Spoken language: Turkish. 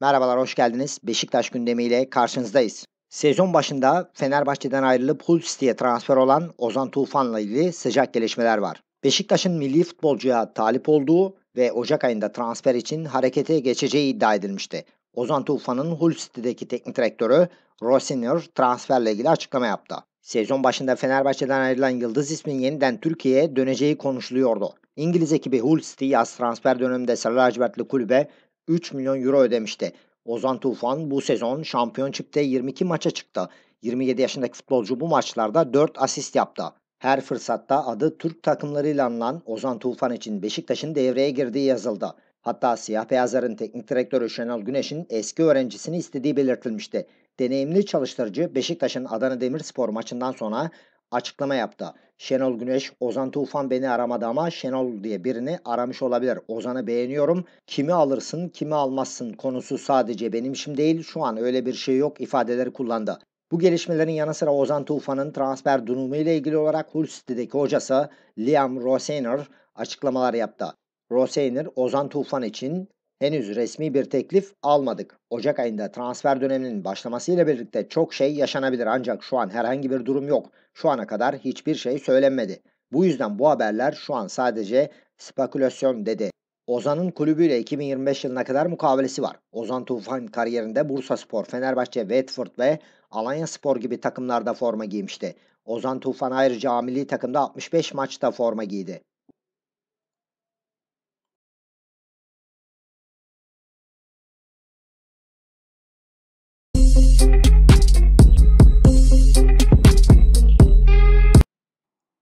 Merhabalar, hoş geldiniz. Beşiktaş gündemiyle karşınızdayız. Sezon başında Fenerbahçe'den ayrılıp Hull City'ye transfer olan Ozan Tufan'la ilgili sıcak gelişmeler var. Beşiktaş'ın milli futbolcuya talip olduğu ve Ocak ayında transfer için harekete geçeceği iddia edilmişti. Ozan Tufan'ın Hull City'deki teknik direktörü Rossinior transferle ilgili açıklama yaptı. Sezon başında Fenerbahçe'den ayrılan Yıldız ismin yeniden Türkiye'ye döneceği konuşuluyordu. İngiliz ekibi Hull City yaz transfer döneminde Sarı Lacivertli kulübe 3 milyon euro ödemişti. Ozan Tufan bu sezon şampiyon çipte 22 maça çıktı. 27 yaşındaki futbolcu bu maçlarda 4 asist yaptı. Her fırsatta adı Türk takımlarıyla anılan Ozan Tufan için Beşiktaş'ın devreye girdiği yazıldı. Hatta siyah beyazların teknik direktörü Şenol Güneş'in eski öğrencisini istediği belirtilmişti deneyimli çalıştırıcı Beşiktaş'ın Adana Demirspor maçından sonra açıklama yaptı. Şenol Güneş, Ozan Tufan beni aramadı ama Şenol diye birini aramış olabilir. Ozan'ı beğeniyorum. Kimi alırsın, kimi almazsın konusu sadece benim işim değil. Şu an öyle bir şey yok ifadeleri kullandı. Bu gelişmelerin yanı sıra Ozan Tufan'ın transfer durumu ile ilgili olarak Hull City'deki hocası Liam Rosener açıklamalar yaptı. Rosener, Ozan Tufan için Henüz resmi bir teklif almadık. Ocak ayında transfer döneminin başlamasıyla birlikte çok şey yaşanabilir ancak şu an herhangi bir durum yok. Şu ana kadar hiçbir şey söylenmedi. Bu yüzden bu haberler şu an sadece spekülasyon dedi. Ozan'ın kulübüyle 2025 yılına kadar mukavelesi var. Ozan Tufan kariyerinde Bursa Spor, Fenerbahçe, Watford ve Alanya Spor gibi takımlarda forma giymişti. Ozan Tufan ayrıca milli takımda 65 maçta forma giydi.